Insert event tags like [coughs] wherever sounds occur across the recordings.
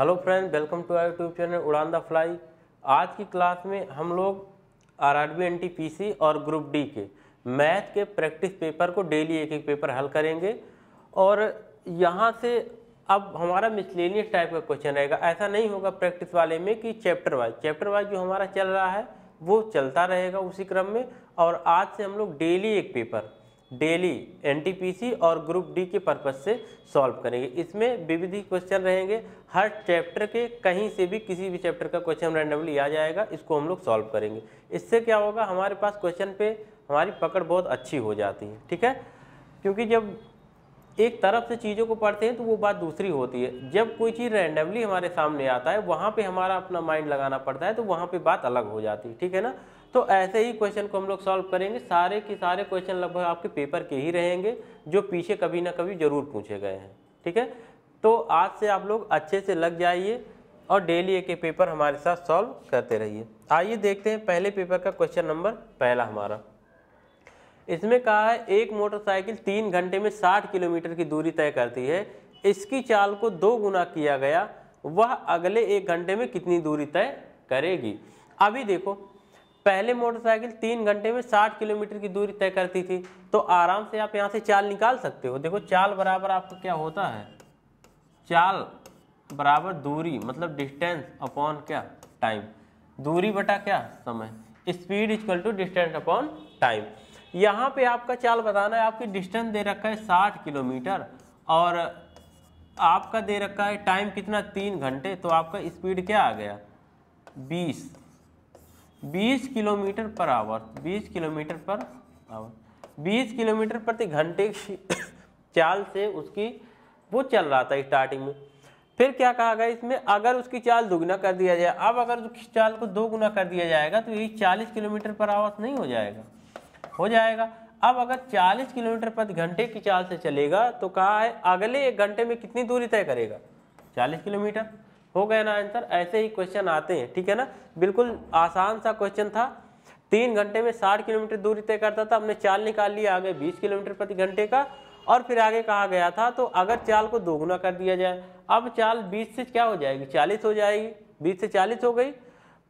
hello friend welcome to our YouTube channel Udaan the fly आज की class में हम लोग R R B N T P C और ग्रुप डी के मैथ के प्रैक्टिस पेपर को डेली एक एक पेपर हल करेंगे और यहाँ से अब हमारा मिसलेनियस टाइप का क्वेश्चन रहेगा ऐसा नहीं होगा प्रैक्टिस वाले में कि चैप्टर वाइज चैप्टर वाइज जो हमारा चल रहा है वो चलता रहेगा उसी क्रम में और आज से हम लोग डेली एक पेपर डेली एनटीपीसी और ग्रुप डी के पर्पज से सॉल्व करेंगे इसमें विविध क्वेश्चन रहेंगे हर चैप्टर के कहीं से भी किसी भी चैप्टर का क्वेश्चन रैंडमली आ जाएगा इसको हम लोग सॉल्व करेंगे इससे क्या होगा हमारे पास क्वेश्चन पे हमारी पकड़ बहुत अच्छी हो जाती है ठीक है क्योंकि जब एक तरफ से चीज़ों को पढ़ते हैं तो वो बात दूसरी होती है जब कोई चीज़ रैंडमली हमारे सामने आता है वहाँ पर हमारा अपना माइंड लगाना पड़ता है तो वहाँ पर बात अलग हो जाती है ठीक है ना तो ऐसे ही क्वेश्चन को हम लोग सॉल्व करेंगे सारे के सारे क्वेश्चन लगभग आपके पेपर के ही रहेंगे जो पीछे कभी ना कभी ज़रूर पूछे गए हैं ठीक है तो आज से आप लोग अच्छे से लग जाइए और डेली एक पेपर हमारे साथ सॉल्व करते रहिए आइए देखते हैं पहले पेपर का क्वेश्चन नंबर पहला हमारा इसमें कहा है एक मोटरसाइकिल तीन घंटे में साठ किलोमीटर की दूरी तय करती है इसकी चाल को दो गुना किया गया वह अगले एक घंटे में कितनी दूरी तय करेगी अभी देखो पहले मोटरसाइकिल तीन घंटे में साठ किलोमीटर की दूरी तय करती थी तो आराम से आप यहाँ से चाल निकाल सकते हो देखो चाल बराबर आपका क्या होता है चाल बराबर दूरी मतलब डिस्टेंस अपॉन क्या टाइम दूरी बटा क्या समय speed is equal to distance upon time यहाँ पे आपका चाल बताना है आपकी डिस्टेंस दे रखा है साठ किलोमीटर और आपका दे रखा है टाइम कितना तीन घंटे तो आपका स्पीड क्या आ गया बीस बीस किलोमीटर पर आवर बीस किलोमीटर पर आवर बीस किलोमीटर प्रति घंटे की [coughs] चाल से उसकी वो चल रहा था स्टार्टिंग में फिर क्या कहा गया इसमें अगर उसकी चाल दोगुना कर दिया जाए अब अगर उसकी चाल को दो गुना कर दिया जाएगा तो यही 40 किलोमीटर पर आवर नहीं हो जाएगा हो जाएगा अब अगर 40 किलोमीटर प्रति घंटे की चाल से चलेगा तो कहा है अगले एक घंटे में कितनी दूरी तय करेगा 40 किलोमीटर हो गया ना आंसर ऐसे ही क्वेश्चन आते हैं ठीक है ना बिल्कुल आसान सा क्वेश्चन था तीन घंटे में साठ किलोमीटर दूरी तय करता था हमने चाल निकाल लिया आगे बीस किलोमीटर प्रति घंटे का और फिर आगे कहा गया था तो अगर चाल को दोगुना कर दिया जाए अब चाल बीस से क्या हो जाएगी चालीस हो जाएगी बीस से चालीस हो गई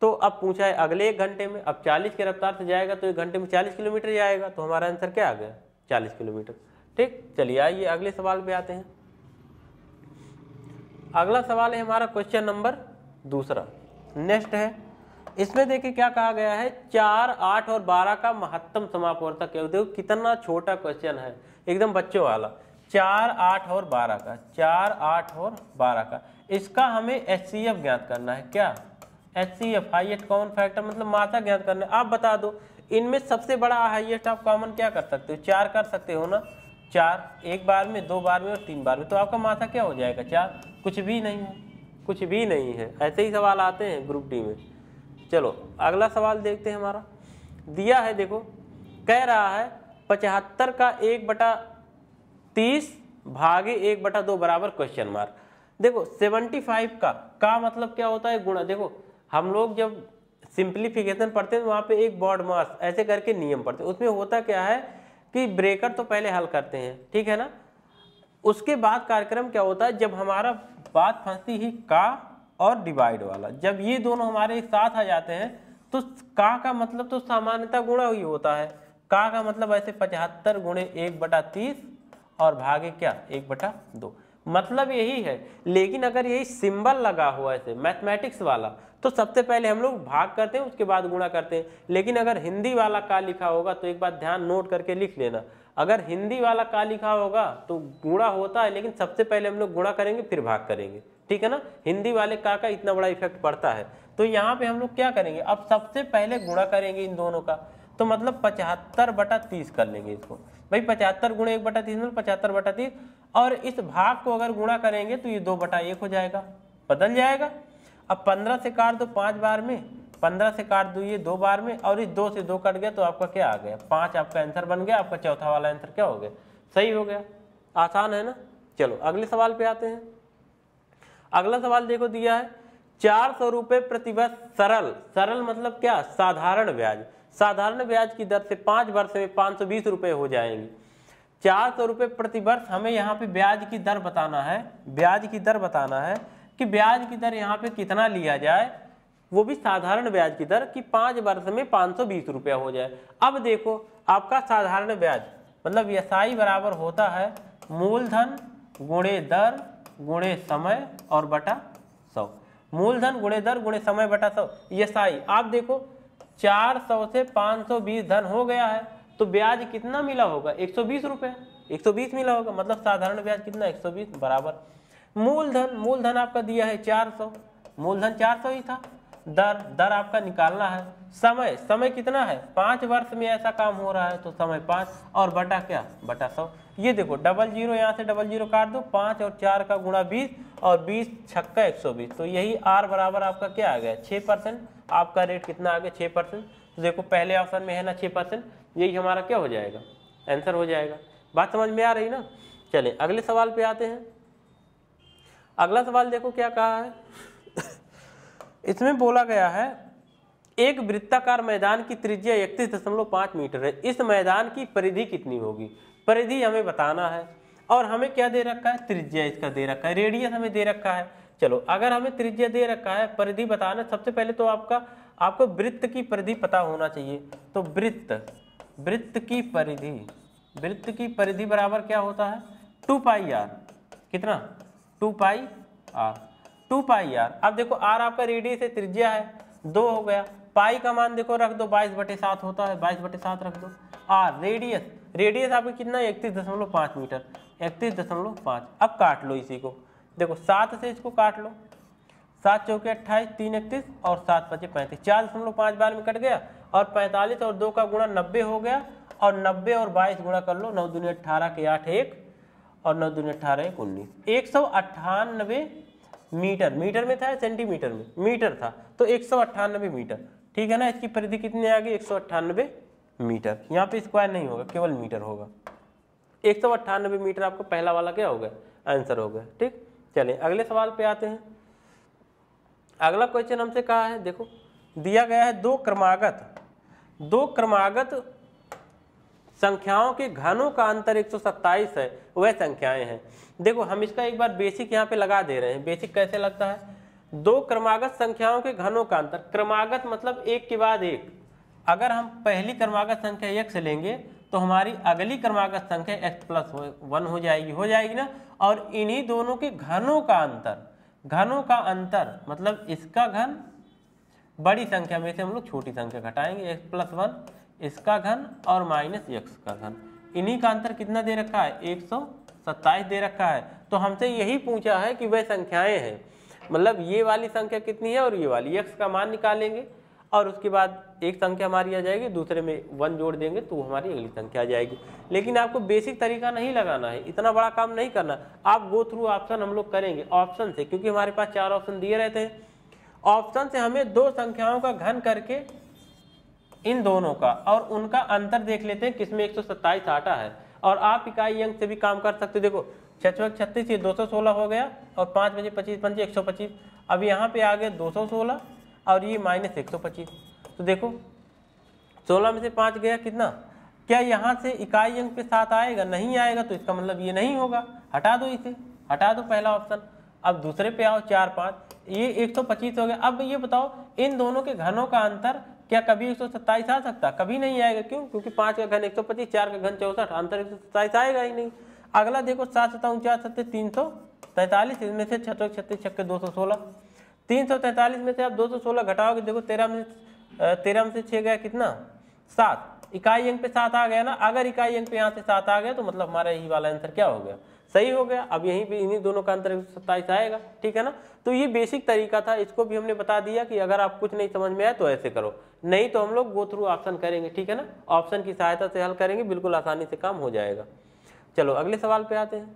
तो अब पूछा है अगले एक घंटे में अब चालीस की रफ्तार से जाएगा तो एक घंटे में चालीस किलोमीटर जाएगा तो हमारा आंसर क्या आ गया चालीस किलोमीटर ठीक चलिए आइए अगले सवाल पर आते हैं अगला सवाल है हमारा क्वेश्चन नंबर दूसरा नेक्स्ट है इसमें देखिए क्या कहा गया है चार आठ और बारह का महत्तम समापवर्तक है देखो कितना छोटा क्वेश्चन है एकदम बच्चों वाला चार आठ और बारह का चार आठ और बारह का इसका हमें एच ज्ञात करना है क्या H C F highest common factor मतलब माता ज्ञात करना है आप बता दो इनमें सबसे बड़ा हाइएस्ट आप कॉमन क्या कर सकते हो चार कर सकते हो ना चार एक बार में दो बार में और तीन बार में तो आपका माथा क्या हो जाएगा चार कुछ भी नहीं है कुछ भी नहीं है ऐसे ही सवाल आते हैं ग्रुप डी में चलो अगला सवाल देखते हैं हमारा दिया है देखो कह रहा है पचहत्तर का एक बटा तीस भागे एक बटा दो बराबर क्वेश्चन मार्क देखो सेवेंटी फाइव का का मतलब क्या होता है गुणा देखो हम लोग जब सिंप्लीफिकेशन पढ़ते हैं तो वहाँ पे एक बॉड मास ऐसे करके नियम पढ़ते हैं उसमें होता क्या है कि ब्रेकर तो पहले हल करते हैं ठीक है ना उसके बाद कार्यक्रम क्या होता है जब हमारा बात फंसती है का और डिवाइड वाला जब ये दोनों हमारे साथ आ जाते हैं तो का का मतलब तो सामान्यता गुणा ही होता है का का मतलब ऐसे पचहत्तर गुणे एक बटा तीस और भागे क्या एक बटा दो मतलब यही है लेकिन अगर यही सिंबल लगा हुआ ऐसे मैथमेटिक्स वाला तो सबसे पहले हम लोग भाग करते हैं उसके बाद गुणा करते हैं लेकिन अगर हिंदी वाला का लिखा होगा तो एक बार ध्यान नोट करके लिख लेना अगर हिंदी वाला का लिखा होगा तो गुणा होता है लेकिन सबसे पहले हम लोग गुणा करेंगे फिर भाग करेंगे ठीक है ना हिंदी वाले का का इतना बड़ा इफेक्ट पड़ता है तो यहाँ पे हम लोग क्या करेंगे अब सबसे पहले गुणा करेंगे इन दोनों का तो मतलब पचहत्तर बटा तीस कर लेंगे इसको भाई पचहत्तर गुणा एक बटा तीस मतलब पचहत्तर बटा तीस और इस भाग को अगर गुणा करेंगे तो ये दो बटा एक हो जाएगा बदल जाएगा अब पंद्रह से काट दो पाँच बार में पंद्रह से काट दो ये दो बार में और इस दो से दो कट गया तो आपका क्या आ गया पांच आपका आंसर बन गया आपका चौथा वाला आंसर क्या हो गया सही हो गया आसान है ना चलो अगले सवाल पे आते हैं अगला सवाल देखो दिया है चार सौ रुपये प्रतिवर्ष सरल सरल मतलब क्या साधारण ब्याज साधारण ब्याज की दर से पांच वर्ष में पाँच सौ बीस रुपये हो जाएंगे चार सौ रुपये प्रतिवर्ष हमें यहाँ पे ब्याज की दर बताना है ब्याज की दर बताना है कि ब्याज की दर यहाँ पे कितना लिया जाए वो भी साधारण ब्याज की दर कि पाँच वर्ष में पाँच सौ बीस रुपया हो जाए अब देखो आपका साधारण ब्याज मतलब यसाई बराबर होता है मूलधन गुणे दर गुणे समय और बटा सौ मूलधन गुणे दर गुणे समय बटा सौ यसाई आप देखो चार सौ से पाँच सौ बीस धन हो गया है तो ब्याज कितना मिला होगा एक सौ बीस रुपये एक सौ बीस मिला होगा मतलब साधारण ब्याज कितना एक सौ बीस बराबर मूलधन मूलधन आपका दिया है चार सौ मूलधन चार सौ ही था दर दर आपका निकालना है समय समय कितना है पांच वर्ष में ऐसा काम हो रहा है तो समय पांच और बटा क्या बटा सौ ये देखो डबल जीरो यहाँ से डबल जीरो काट दो पांच और चार का गुणा बीस और बीस छक्का एक सौ बीस तो यही आर बराबर आपका क्या आ गया छह परसेंट आपका रेट कितना आ गया छह परसेंट तो देखो पहले ऑप्शन में है ना छह परसेंट यही हमारा क्या हो जाएगा आंसर हो जाएगा बात समझ में आ रही ना चले अगले सवाल पे आते हैं अगला सवाल देखो क्या कहा है इसमें बोला गया है एक वृत्ताकार मैदान की त्रिज्या इकतीस दशमलव पाँच मीटर है इस मैदान की परिधि कितनी होगी परिधि हमें बताना है और हमें क्या दे रखा है त्रिज्या इसका दे रखा है रेडियस हमें दे रखा है चलो अगर हमें त्रिज्या दे रखा है परिधि बताना सबसे पहले तो आपका आपको वृत्त की परिधि पता होना चाहिए तो वृत्त वृत्त की परिधि वृत्त की परिधि बराबर क्या होता है टू पाई आर कितना two pi r two pi r अब देखो आर आपका रेडियस है त्रिज्या है दो हो गया पाई का मान देखो रख दो बाईस बटे सात होता है बाईस बटे सात रख दो आर रेडियस रेडियस आपका कितना इकतीस दशमलव पाँच मीटर इकतीस दशमलव पाँच अब काट लो इसी को देखो सात से इसको काट लो सात चौके अट्ठाईस तीन इकतीस और सात पचे पैंतीस चार दशमलव पाँच बार में कट गया और पैंतालीस और दो का गुणा नब्बे हो गया और नब्बे और बाईस गुणा कर लो नौ दुनिया अट्ठारह के आठ एक और नौ दुनिया अट्ठारह एक उन्नीस एक सौ अट्ठानबे मीटर मीटर में था सेंटीमीटर में मीटर था तो एक मीटर ठीक है ना इसकी परिधि कितनी आ गई एक मीटर यहाँ पे स्क्वायर नहीं होगा केवल मीटर होगा एक मीटर आपको पहला वाला क्या होगा आंसर होगा ठीक चले अगले सवाल पे आते हैं अगला क्वेश्चन हमसे कहा है देखो दिया गया है दो क्रमागत दो क्रमागत संख्याओं के घनों का अंतर 127 है वह संख्याएं हैं देखो हम इसका एक बार बेसिक यहाँ पे लगा दे रहे हैं बेसिक कैसे लगता है दो क्रमागत संख्याओं के घनों का अंतर क्रमागत मतलब एक के बाद एक अगर हम पहली क्रमागत संख्या एक से लेंगे तो हमारी अगली क्रमागत संख्या एक्स प्लस वन हो जाएगी हो जाएगी ना और इन्हीं दोनों के घनों का अंतर घनों का अंतर मतलब इसका घन बड़ी संख्या में से हम लोग छोटी संख्या घटाएंगे एक्स प्लस वन इसका घन और माइनस यक्स का घन इन्हीं का अंतर कितना दे रखा है एक सौ सत्ताईस दे रखा है तो हमसे यही पूछा है कि वह संख्याएं हैं मतलब ये वाली संख्या कितनी है और ये वाली यक्स का मान निकालेंगे और उसके बाद एक संख्या हमारी आ जाएगी दूसरे में वन जोड़ देंगे तो हमारी अगली संख्या आ जाएगी लेकिन आपको बेसिक तरीका नहीं लगाना है इतना बड़ा काम नहीं करना आप गो थ्रू ऑप्शन हम लोग करेंगे ऑप्शन से क्योंकि हमारे पास चार ऑप्शन दिए रहते हैं ऑप्शन से हमें दो संख्याओं का घन करके इन दोनों का और उनका अंतर देख लेते हैं किसमें एक सौ सत्ताईस आटा है और आप इकाई अंक से भी काम कर सकते हो देखो छह छत्तीस ये दो सौ सोलह हो गया और पाँच बजे पच्चीस पंचे एक सौ पच्चीस अब यहाँ पे आ गया दो सौ सोलह और ये माइनस एक सौ पच्चीस तो देखो सोलह में से पाँच गया कितना क्या यहाँ से इकाई अंक के साथ आएगा नहीं आएगा तो इसका मतलब ये नहीं होगा हटा दो इसे हटा दो पहला ऑप्शन अब दूसरे पे आओ चार पाँच ये एक सौ पच्चीस हो गया अब ये बताओ इन दोनों के घनों का अंतर क्या कभी एक सौ आ सकता कभी नहीं आएगा क्यों क्योंकि पाँच का घन एक सौ पच्चीस चार का घन चौसठ अंतर तो एक सौ सत्ताईस आएगा ही नहीं अगला देखो सात सत्ता उनचास सत्य तीन सौ तैंतालीस इसमें से छठो छत्तीस छक्के दो सौ सोलह तीन सौ तैंतालीस में से आप दो सौ सोलह घटाओगे देखो तेरह में तेरह में से छः गया कितना सात इकाई अंक पे सात आ गया ना अगर इकाई अंक पे यहाँ से सात आ गया तो मतलब हमारा यही वाला आंसर क्या हो गया सही हो गया अब यहीं पे इन्हीं दोनों का अंतर एक आएगा ठीक है ना तो ये बेसिक तरीका था इसको भी हमने बता दिया कि अगर आप कुछ नहीं समझ में आए तो ऐसे करो नहीं तो हम लोग गो थ्रू ऑप्शन करेंगे ठीक है ना ऑप्शन की सहायता से हल करेंगे बिल्कुल आसानी से काम हो जाएगा चलो अगले सवाल पे आते हैं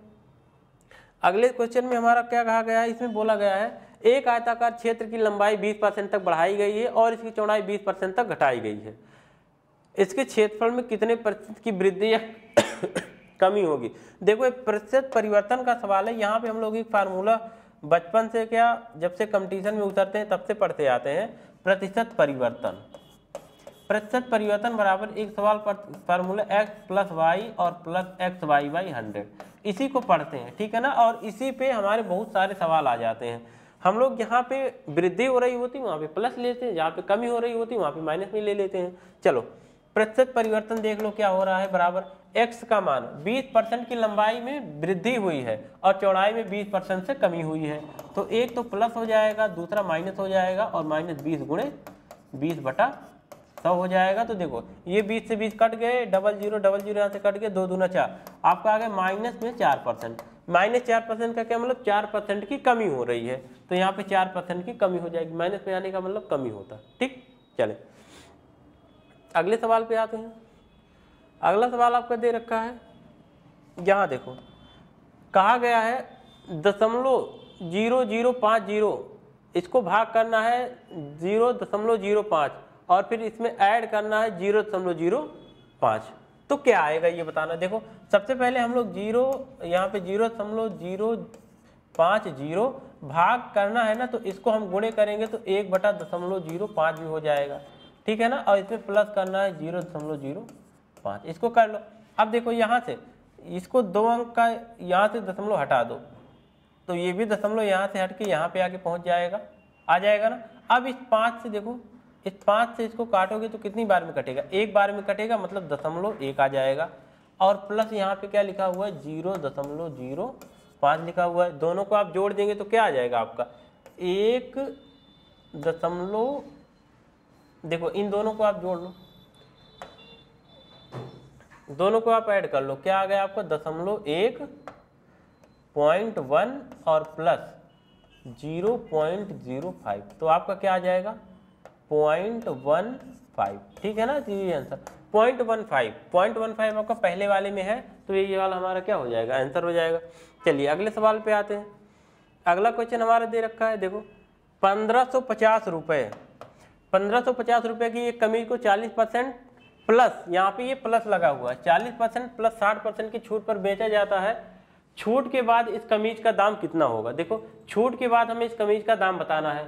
अगले क्वेश्चन में हमारा क्या कहा गया है इसमें बोला गया है एक आयताकार क्षेत्र की लंबाई बीस परसेंट तक बढ़ाई गई है और इसकी चौड़ाई बीस परसेंट तक घटाई गई है इसके क्षेत्रफल में कितने प्रतिशत की वृद्धि या कमी होगी देखो एक प्रतिशत परिवर्तन का सवाल है यहाँ पे हम लोग एक फार्मूला बचपन से क्या जब से कंपटीशन में उतरते हैं तब से पढ़ते आते हैं प्रतिशत परिवर्तन प्रतिशत परिवर्तन बराबर एक सवाल पर फार्मूला एक्स प्लस वाई और plus x y by hundred इसी को पढ़ते हैं ठीक है ना और इसी पे हमारे बहुत सारे सवाल आ जाते हैं हम लोग यहाँ पे वृद्धि हो रही होती वहाँ पे प्लस लेते हैं जहाँ पे कमी हो रही होती वहाँ पे माइनस में ले लेते हैं चलो प्रतिशत परिवर्तन देख लो क्या हो रहा है बराबर x का मान 20 परसेंट की लंबाई में वृद्धि हुई है और चौड़ाई में 20 परसेंट से कमी हुई है तो एक तो प्लस हो जाएगा दूसरा माइनस हो जाएगा और माइनस बीस गुणे बीस बटा सौ हो जाएगा तो देखो ये बीस से बीस कट गए डबल जीरो डबल जीरो यहाँ से कट गए दो दूना चार आपका आ गया माइनस में चार परसेंट माइनस चार परसेंट का क्या मतलब चार परसेंट की कमी हो रही है तो यहाँ पे चार परसेंट की कमी हो जाएगी माइनस में आने का मतलब कमी होता ठीक चले अगले सवाल पे आते हैं अगला सवाल आपका दे रखा है यहाँ देखो कहा गया है दशमलव जीरो जीरो पाँच जीरो इसको भाग करना है जीरो दशमलव जीरो पाँच और फिर इसमें ऐड करना है जीरो दशमलव जीरो पाँच तो क्या आएगा ये बताना देखो सबसे पहले हम लोग जीरो यहाँ पे जीरो दशमलव जीरो पाँच जीरो भाग करना है ना तो इसको हम गुणे करेंगे तो एक बटा दशमलव जीरो पाँच भी हो जाएगा ठीक है ना और इसमें प्लस करना है जीरो दशमलव जीरो पाँच इसको कर लो अब देखो यहाँ से इसको दो अंक का यहाँ से दशमलव हटा दो तो ये भी दशमलव यहाँ से हट के यहाँ पे आके पहुँच जाएगा आ जाएगा ना अब इस पाँच से देखो इस पाँच से इसको काटोगे तो कितनी बार में कटेगा एक बार में कटेगा मतलब दशमलव एक आ जाएगा और प्लस यहाँ पे क्या लिखा हुआ है जीरो दशमलव जीरो पाँच लिखा हुआ है दोनों को आप जोड़ देंगे तो क्या आ जाएगा आपका एक दशमलव देखो इन दोनों को आप जोड़ लो दोनों को आप ऐड कर लो क्या आ गया आपका दशमलव एक पॉइंट वन और plus zero point zero five तो आपका क्या आ जाएगा पॉइंट वन फाइव ठीक है ना जी answer point one five point one five आपका पहले वाले में है तो ये वाला हमारा क्या हो जाएगा आंसर हो जाएगा चलिए अगले सवाल पे आते हैं अगला क्वेश्चन हमारा दे रखा है देखो पंद्रह सौ पचास रुपये 1550 रुपए की एक कमीज को 40 परसेंट प्लस यहाँ पे ये प्लस लगा हुआ है चालीस परसेंट प्लस साठ परसेंट की छूट पर बेचा जाता है छूट के बाद इस कमीज का दाम कितना होगा देखो छूट के बाद हमें इस कमीज का दाम बताना है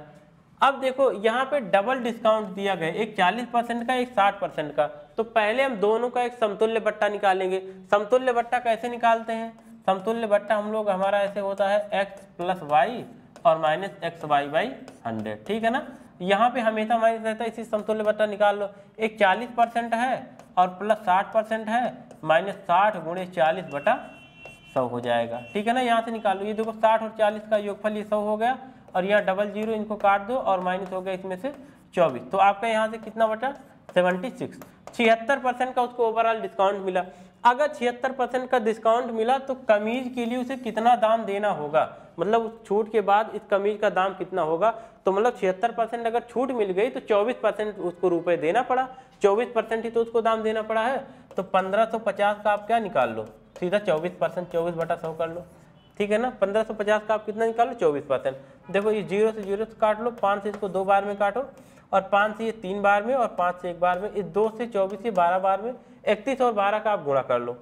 अब देखो यहाँ पे डबल डिस्काउंट दिया गया एक 40 परसेंट का एक 60 परसेंट का तो पहले हम दोनों का एक समतुल्य बट्टा निकालेंगे समतुल्य बट्टा कैसे निकालते हैं समतुल्य बट्टा हम लोग हमारा ऐसे होता है एक्स प्लस वाई और minus x y by hundred ठीक है ना यहाँ पे हमेशा माइनस रहता है इसी समतुल्य बट्टा निकाल लो एक चालीस परसेंट है और प्लस साठ परसेंट है माइनस साठ गुणे चालीस बटा सौ हो जाएगा ठीक है ना यहाँ से लो ये देखो साठ और चालीस का योगफल ये सौ हो गया और यहाँ डबल जीरो इनको काट दो और माइनस हो गया इसमें से चौबीस तो आपका यहाँ से कितना बटा सेवेंटी सिक्स छिहत्तर परसेंट का उसको ओवरऑल डिस्काउंट मिला अगर छिहत्तर परसेंट का डिस्काउंट मिला तो कमीज के लिए उसे कितना दाम देना होगा मतलब छूट के बाद इस कमीज का दाम कितना होगा तो मतलब छिहत्तर परसेंट अगर छूट मिल गई तो चौबीस परसेंट उसको रुपए देना पड़ा चौबीस परसेंट ही तो उसको दाम देना पड़ा है तो पंद्रह सौ पचास का आप क्या निकाल लो सीधा चौबीस परसेंट चौबीस बटा सौ कर लो ठीक है ना पंद्रह सौ पचास का आप कितना निकाल लो चौबीस परसेंट देखो ये जीरो से जीरो से काट लो पाँच से इसको दो बार में काटो और पाँच से ये तीन बार में और पाँच से एक बार में इस दो से चौबीस से बारह बार में इकतीस और बारह का आप गुणा कर लो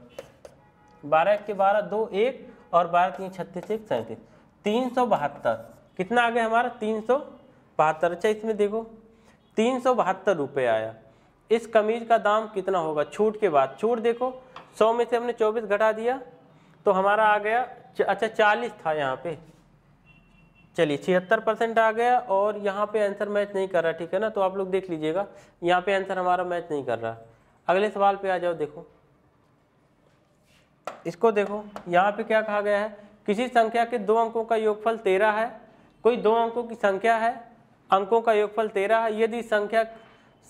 बारह एक के बारह दो एक और बारह तीन छत्तीस एक सैंतीस तीन सौ बहत्तर कितना आ गया हमारा तीन सौ बहत्तर अच्छा इसमें देखो तीन सौ बहत्तर रुपये आया इस कमीज का दाम कितना होगा छूट के बाद छूट देखो सौ में से हमने चौबीस घटा दिया तो हमारा आ गया अच्छा चालीस था यहाँ पे चलिए छिहत्तर परसेंट आ गया और यहाँ पे आंसर मैच नहीं कर रहा ठीक है ना तो आप लोग देख लीजिएगा यहाँ पे आंसर हमारा मैच नहीं कर रहा अगले सवाल पे आ जाओ देखो इसको देखो यहाँ पे क्या कहा गया है किसी संख्या के दो अंकों का योगफल तेरह है कोई दो अंकों की संख्या है अंकों का योगफल तेरह है यदि संख्या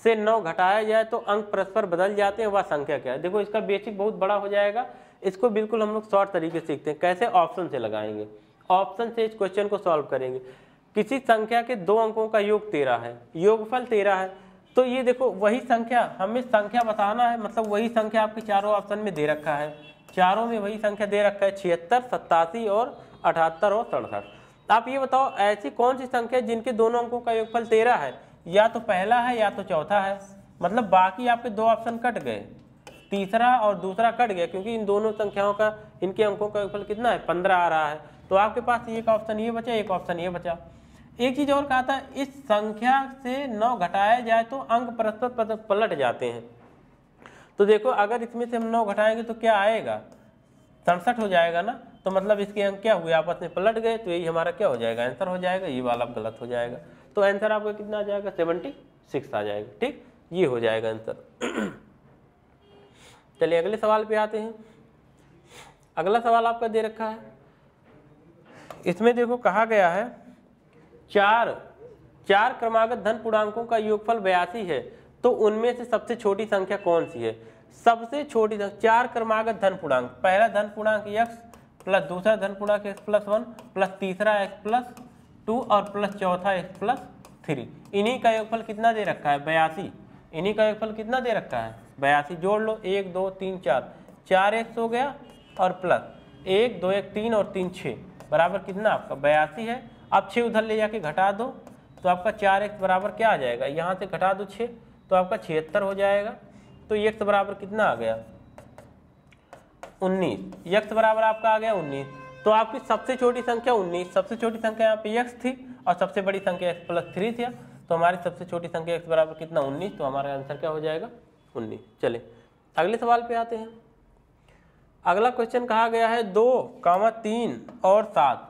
से नौ घटाया जाए तो अंक परस्पर बदल जाते हैं वह संख्या क्या है देखो इसका बेसिक बहुत बड़ा हो जाएगा इसको बिल्कुल हम लोग शॉर्ट तरीके से सीखते हैं कैसे ऑप्शन से लगाएंगे ऑप्शन से इस क्वेश्चन को सॉल्व करेंगे किसी संख्या के दो अंकों का योग तेरह है योगफल तेरह है तो ये देखो वही संख्या हमें संख्या बताना है मतलब वही संख्या आपके चारों ऑप्शन में दे रखा है चारों में वही संख्या दे रखा है छिहत्तर सत्तासी और अठहत्तर और सड़सठ तो आप ये बताओ ऐसी कौन सी संख्या जिनके दोनों अंकों का योगफल तेरह है या तो पहला है या तो चौथा है मतलब बाकी आपके दो ऑप्शन कट गए तीसरा और दूसरा कट गया क्योंकि इन दोनों संख्याओं का इनके अंकों का योगफल कितना है पंद्रह आ रहा है तो आपके पास एक ऑप्शन ये बचा एक ऑप्शन ये बचा एक चीज और कहा था इस संख्या से नौ घटाया जाए तो अंक परस्पर पलट जाते हैं तो देखो अगर इसमें से हम नौ घटाएंगे तो क्या आएगा सड़सठ हो जाएगा ना तो मतलब इसके अंक क्या हुए आपस में पलट गए तो यही हमारा क्या हो जाएगा आंसर हो जाएगा ये वाला गलत हो जाएगा तो आंसर आपका कितना आ जाएगा सेवेंटी सिक्स आ जाएगा ठीक ये हो जाएगा आंसर [clears throat] चलिए अगले सवाल पे आते हैं अगला सवाल आपका दे रखा है इसमें देखो कहा गया है चार चार क्रमागत धन पूर्णांकों का योगफल बयासी है तो उनमें से सबसे छोटी संख्या कौन सी है सबसे छोटी चार क्रमागत धन पूर्णांक पहला धन पूर्णांक यक्ष प्लस दूसरा धन पूर्णक एक्स प्लस वन प्लस तीसरा एक्स प्लस टू और प्लस चौथा एक्स प्लस थ्री इन्हीं का योगफल कितना दे रखा है बयासी इन्हीं का योगफल कितना दे रखा है बयासी जोड़ लो एक दो तीन चार चार एक्स हो गया और प्लस एक दो एक तीन और तीन छः बराबर कितना आपका बयासी है आप छः उधर ले जाके घटा दो तो आपका चार एक्स बराबर क्या आ जाएगा यहाँ से घटा दो छः तो आपका छिहत्तर हो जाएगा तो एक बराबर कितना आ गया उन्नीस यक्स बराबर आपका आ गया उन्नीस तो आपकी सबसे छोटी संख्या उन्नीस सबसे छोटी संख्या यहाँ पे यक्स थी और सबसे बड़ी संख्या एक्स प्लस थ्री थी तो हमारी सबसे छोटी संख्या एक्स बराबर कितना उन्नीस तो हमारा आंसर क्या हो जाएगा उन्नीस चले अगले सवाल पे आते हैं अगला क्वेश्चन कहा गया है दो कामा तीन और सात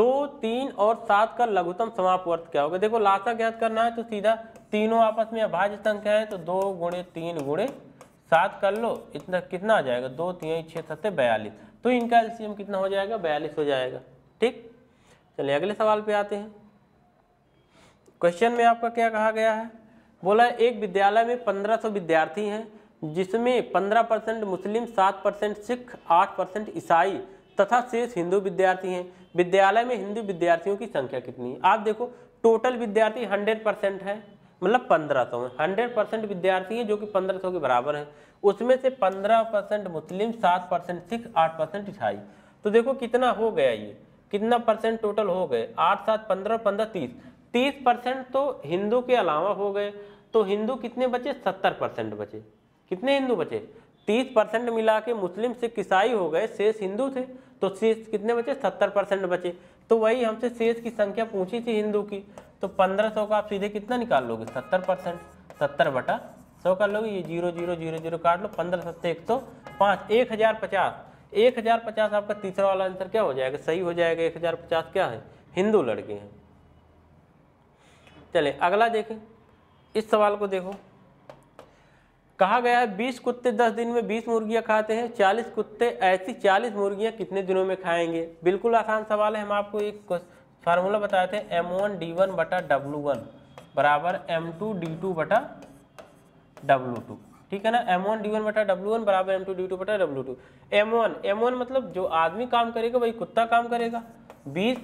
दो तीन और सात का लघुतम समापवर्त क्या होगा देखो लाशा ज्ञात करना है तो सीधा तीनों आपस में अभाज्य संख्या है तो दो गुणे तीन गुणे सात कर लो इतना कितना आ जाएगा दो तीन छः सत्ते बयालीस तो इनका एल्सियम कितना हो जाएगा बयालीस हो जाएगा ठीक चलिए अगले सवाल पे आते हैं क्वेश्चन में आपका क्या कहा गया है बोला एक विद्यालय में पंद्रह सौ विद्यार्थी हैं जिसमें पंद्रह परसेंट मुस्लिम सात परसेंट सिख आठ परसेंट ईसाई तथा शेष हिंदू विद्यार्थी हैं विद्यालय में हिंदू विद्यार्थियों की संख्या कितनी है आप देखो टोटल विद्यार्थी हंड्रेड परसेंट है मतलब पंद्रह सौ में हंड्रेड परसेंट विद्यार्थी हैं जो कि पंद्रह सौ के बराबर हैं उसमें से पंद्रह परसेंट मुस्लिम सात परसेंट सिख आठ परसेंट ईसाई तो देखो कितना हो गया ये कितना परसेंट टोटल हो गए आठ सात पंद्रह पंद्रह तीस तीस परसेंट तो हिंदू के अलावा हो गए तो हिंदू कितने बचे सत्तर परसेंट बचे कितने हिंदू बचे तीस परसेंट मिला के मुस्लिम सिख ईसाई हो गए शेष हिंदू थे तो शेष कितने बचे सत्तर परसेंट बचे तो वही हमसे शेष की संख्या पूछी थी हिंदू की तो 1500 का आप सीधे कितना निकाल लोगे 70 परसेंट सत्तर बटा सौ कर लोगे ये जीरो जीरो जीरो जीरो काट लो पंद्रह सत्तर एक सौ पाँच एक हज़ार पचास एक हज़ार पचास आपका तीसरा वाला आंसर क्या हो जाएगा सही हो जाएगा एक हज़ार पचास क्या है हिंदू लड़के हैं चले अगला देखें इस सवाल को देखो कहा गया है बीस कुत्ते दस दिन में बीस मुर्गियां खाते हैं चालीस कुत्ते ऐसी चालीस मुर्गियां कितने दिनों में खाएंगे बिल्कुल आसान सवाल है हम आपको एक फार्मूला बताए थे एम वन डी वन बटा डब्लू वन बराबर एम टू डी टू बटा डब्लू टू ठीक है ना एम वन डी वन बटा डब्लू वन बराबर एम टू डी टू बटा W two M one M one मतलब जो आदमी काम करेगा वही कुत्ता काम करेगा बीस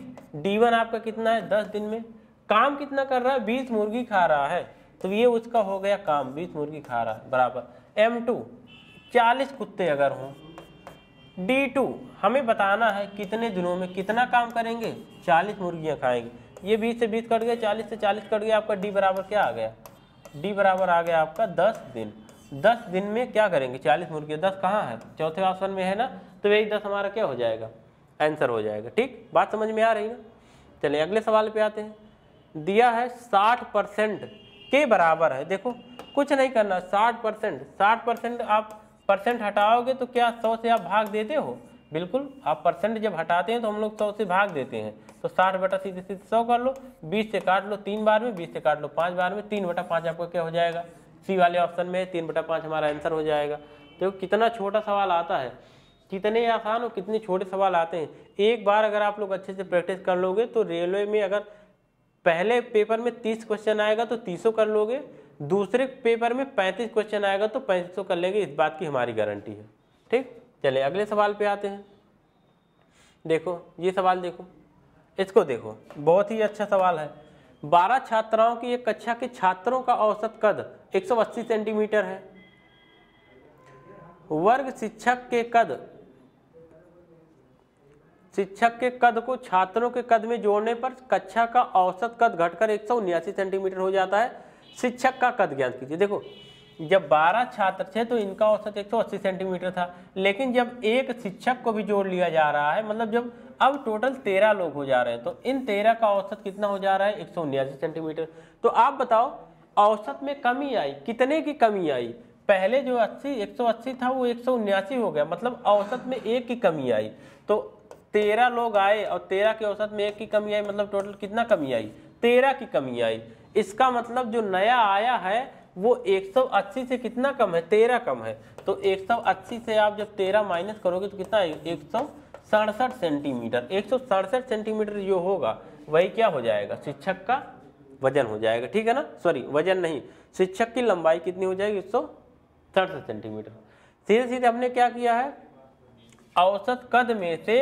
डी वन आपका कितना है दस दिन में काम कितना कर रहा है बीस मुर्गी खा रहा है तो ये उसका हो गया काम बीस मुर्गी खा रहा है बराबर एम टू चालीस कुत्ते अगर हों डी टू हमें बताना है कितने दिनों में कितना काम करेंगे चालीस मुर्गियाँ खाएंगे ये बीस से बीस कट गए चालीस से चालीस कट गया आपका डी बराबर क्या आ गया डी बराबर आ गया आपका दस दिन दस दिन में क्या करेंगे चालीस मुर्गियाँ दस कहाँ है चौथे ऑप्शन में है ना तो यही दस हमारा क्या हो जाएगा आंसर हो जाएगा ठीक बात समझ में आ रही है चलिए अगले सवाल पे आते हैं दिया है साठ परसेंट के बराबर है देखो कुछ नहीं करना साठ परसेंट साठ परसेंट आप परसेंट हटाओगे तो क्या सौ से आप भाग देते हो बिल्कुल आप परसेंट जब हटाते हैं तो हम लोग सौ से भाग देते हैं तो साठ बटा सीधे सीधे सौ कर लो बीस से काट लो तीन बार में बीस से काट लो पाँच बार में तीन बटा पाँच आपका क्या हो जाएगा सी वाले ऑप्शन में तीन बटा पाँच हमारा आंसर हो जाएगा तो कितना छोटा सवाल आता है कितने आसान और कितने छोटे सवाल आते हैं एक बार अगर आप लोग अच्छे से प्रैक्टिस कर लोगे तो रेलवे में अगर पहले पेपर में तीस क्वेश्चन आएगा तो तीसों कर लोगे दूसरे पेपर में पैंतीस क्वेश्चन आएगा तो पैंतीस कर लेंगे इस बात की हमारी गारंटी है ठीक चलिए अगले सवाल पे आते हैं देखो ये सवाल देखो इसको देखो बहुत ही अच्छा सवाल है बारह छात्राओं की एक कक्षा के छात्रों का औसत कद 180 सेंटीमीटर है वर्ग शिक्षक के कद शिक्षक के कद को छात्रों के कद में जोड़ने पर कक्षा का औसत कद घटकर एक सेंटीमीटर हो जाता है शिक्षक का कद ज्ञात कीजिए देखो जब 12 छात्र थे तो इनका औसत 180 सेंटीमीटर था लेकिन जब एक शिक्षक को भी जोड़ लिया जा रहा है मतलब जब अब टोटल 13 लोग हो जा रहे हैं तो इन 13 का औसत कितना हो जा रहा है एक सेंटीमीटर तो आप बताओ औसत में कमी आई कितने की कमी आई पहले जो 80 180 था वो एक हो गया मतलब औसत में एक की कमी आई तो तेरह लोग आए और तेरह के औसत में एक की कमी आई मतलब टोटल कितना कमी आई तेरह की कमी आई इसका मतलब जो नया आया है वो 180 से कितना कम है तेरह कम है तो 180 से आप जब तेरह माइनस करोगे तो कितना एक सौ सड़सठ सेंटीमीटर एक सौ सड़सठ सेंटीमीटर जो होगा वही क्या हो जाएगा शिक्षक का वजन हो जाएगा ठीक है ना सॉरी वजन नहीं शिक्षक की लंबाई कितनी हो जाएगी एक सौ सड़सठ सेंटीमीटर सीधे सीधे हमने क्या किया है औसत कद में से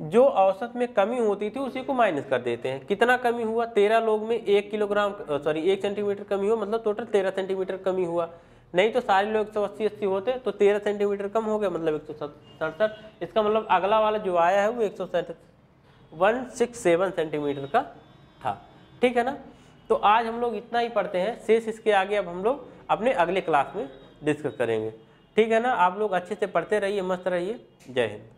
जो औसत में कमी होती थी उसी को माइनस कर देते हैं कितना कमी हुआ तेरह लोग में एक किलोग्राम सॉरी एक सेंटीमीटर कमी हुआ मतलब टोटल तेरह सेंटीमीटर कमी हुआ नहीं तो सारे लोग एक सौ अस्सी अस्सी होते तो तेरह सेंटीमीटर कम हो गया मतलब एक सौ सड़सठ इसका मतलब अगला वाला जो आया है वो एक सौ वन सिक्स सेवन सेंटीमीटर का था ठीक है ना तो आज हम लोग इतना ही पढ़ते हैं शेष इसके आगे अब हम लोग अपने अगले क्लास में डिस्कस करेंगे ठीक है ना आप लोग अच्छे से पढ़ते रहिए मस्त रहिए जय हिंद